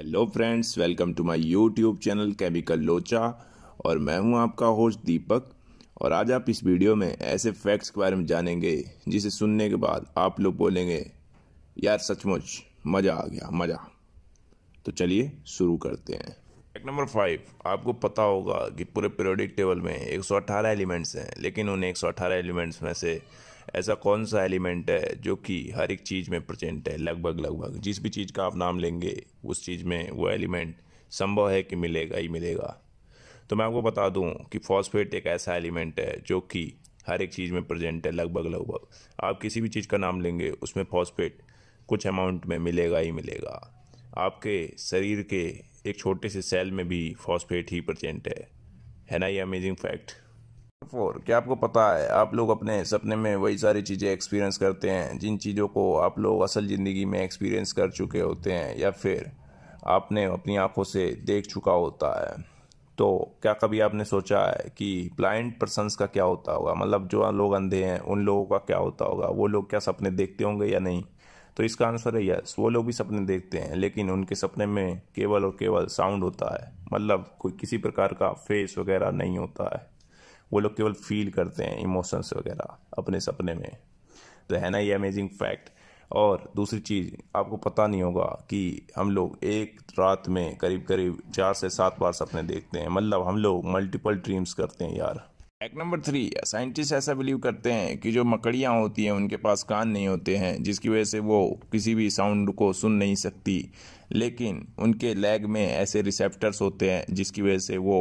hello friends welcome to my YouTube channel Chemical Locha और मैं हूं आपका होस्ट दीपक और आज आप इस वीडियो में ऐसे फैक्ट्स के बारे में जानेंगे जिसे सुनने के बाद आप लोग बोलेंगे यार सचमुच मज़ा आ गया मज़ा तो चलिए शुरू करते हैं फैक्ट नंबर फाइव आपको पता होगा कि पूरे पीरियोडिक टेबल में 118 एलिमेंट्स हैं लेकिन उन 118 एलिमेंट्स में से ऐसा कौन सा एलिमेंट है जो कि हर एक चीज़ में प्रजेंट है लगभग लगभग जिस भी चीज़ का आप नाम लेंगे उस चीज़ में वो एलिमेंट संभव है कि मिलेगा ही मिलेगा तो मैं आपको बता दूं कि फॉस्फेट एक ऐसा एलिमेंट है जो कि हर एक चीज़ में प्रजेंट है लगभग लगभग आप किसी भी चीज़ का नाम लेंगे उसमें फॉस्फेट कुछ अमाउंट में मिलेगा ही मिलेगा आपके शरीर के एक छोटे से सेल में भी फॉस्फेट ही प्रजेंट है है ना ये अमेजिंग फैक्ट फोर क्या आपको पता है आप लोग अपने सपने में वही सारी चीज़ें एक्सपीरियंस करते हैं जिन चीज़ों को आप लोग असल ज़िंदगी में एक्सपीरियंस कर चुके होते हैं या फिर आपने अपनी आंखों से देख चुका होता है तो क्या कभी आपने सोचा है कि ब्लाइंड पर्सनस का क्या होता होगा मतलब जो लोग अंधे हैं उन लोगों का क्या होता होगा वो लोग क्या सपने देखते होंगे या नहीं तो इसका आंसर है यस वो लोग भी सपने देखते हैं लेकिन उनके सपने में केवल और केवल साउंड होता है मतलब कोई किसी प्रकार का फेस वगैरह नहीं होता है वो लोग केवल फील करते हैं इमोशंस वगैरह अपने सपने में तो है ना ये अमेजिंग फैक्ट और दूसरी चीज़ आपको पता नहीं होगा कि हम लोग एक रात में करीब करीब चार से सात बार सपने देखते हैं मतलब हम लोग मल्टीपल ड्रीम्स करते हैं यार एक नंबर थ्री साइंटिस्ट ऐसा बिलीव करते हैं कि जो मकड़ियाँ होती हैं उनके पास कान नहीं होते हैं जिसकी वजह से वो किसी भी साउंड को सुन नहीं सकती लेकिन उनके लेग में ऐसे रिसेप्टर्स होते हैं जिसकी वजह से वो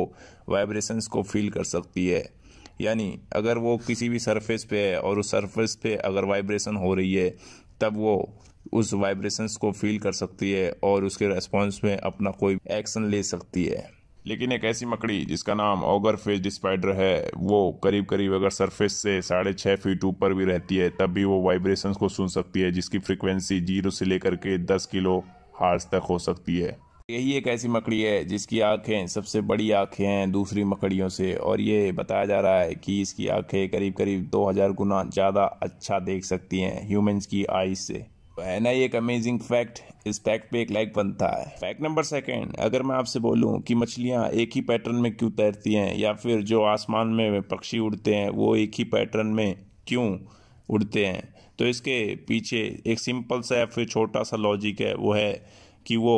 वाइब्रेशंस को फील कर सकती है यानी अगर वो किसी भी सरफेस पे है और उस सरफेस पे अगर वाइब्रेशन हो रही है तब वो उस वाइब्रेशंस को फील कर सकती है और उसके रेस्पॉन्स में अपना कोई एक्शन ले सकती है लेकिन एक ऐसी मकड़ी जिसका नाम ऑगर फेस डिस्पाइडर है वो करीब करीब अगर सरफेस से साढ़े छः फीट ऊपर भी रहती है तब भी वो वाइब्रेशंस को सुन सकती है जिसकी फ्रिक्वेंसी जीरो से लेकर के दस किलो हार्स तक हो सकती है यही एक ऐसी मकड़ी है जिसकी आँखें सबसे बड़ी आँखें हैं दूसरी मकड़ियों से और ये बताया जा रहा है कि इसकी आँखें करीब करीब 2000 गुना ज़्यादा अच्छा देख सकती हैं ह्यूमंस की आइज से तो है ना एक अमेजिंग फैक्ट इस फैक्ट पे एक लाइक बनता है फैक्ट नंबर सेकंड अगर मैं आपसे बोलूं कि मछलियां एक ही पैटर्न में क्यों तैरती हैं या फिर जो आसमान में पक्षी उड़ते हैं वो एक ही पैटर्न में क्यों उड़ते हैं तो इसके पीछे एक सिंपल सा या फिर छोटा सा लॉजिक है वो है कि वो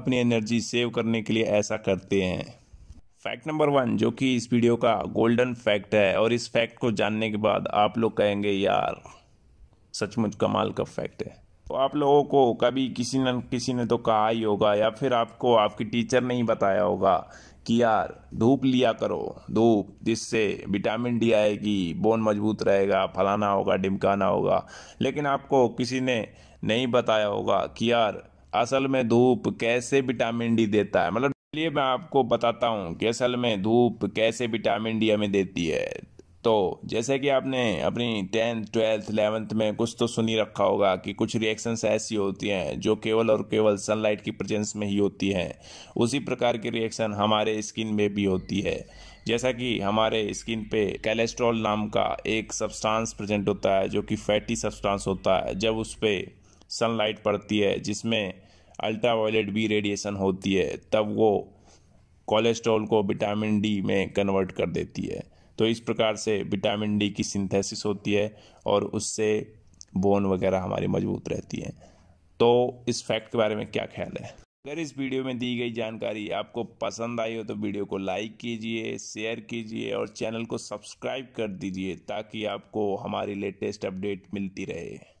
अपनी एनर्जी सेव करने के लिए ऐसा करते हैं फैक्ट नंबर वन जो कि इस वीडियो का गोल्डन फैक्ट है और इस फैक्ट को जानने के बाद आप लोग कहेंगे यार सचमुच कमाल का फैक्ट है तो आप लोगों को कभी किसी न किसी ने तो कहा ही होगा या फिर आपको आपकी टीचर ने ही बताया होगा कि यार धूप लिया करो धूप जिससे विटामिन डी आएगी बोन मजबूत रहेगा फलाना होगा डिमकाना होगा लेकिन आपको किसी ने नहीं बताया होगा कि यार असल में धूप कैसे विटामिन डी देता है मतलब चलिए मैं आपको बताता हूँ कि असल में धूप कैसे विटामिन डी हमें देती है तो जैसे कि आपने अपनी टेंथ ट्वेल्थ एलेवंथ में कुछ तो सुनी रखा होगा कि कुछ रिएक्शंस ऐसी होती हैं जो केवल और केवल सनलाइट की प्रेजेंस में ही होती हैं उसी प्रकार की रिएक्शन हमारे स्किन में भी होती है जैसा कि हमारे स्किन पे कैलेस्ट्रॉल नाम का एक सब्सटेंस प्रेजेंट होता है जो कि फैटी सब्सटेंस होता है जब उस पर सनलाइट पड़ती है जिसमें अल्ट्रावाट बी रेडिएशन होती है तब वो कोलेस्ट्रॉल को विटामिन डी में कन्वर्ट कर देती है तो इस प्रकार से विटामिन डी की सिंथेसिस होती है और उससे बोन वगैरह हमारी मजबूत रहती है तो इस फैक्ट के बारे में क्या ख्याल है अगर इस वीडियो में दी गई जानकारी आपको पसंद आई हो तो वीडियो को लाइक कीजिए शेयर कीजिए और चैनल को सब्सक्राइब कर दीजिए ताकि आपको हमारी लेटेस्ट अपडेट मिलती रहे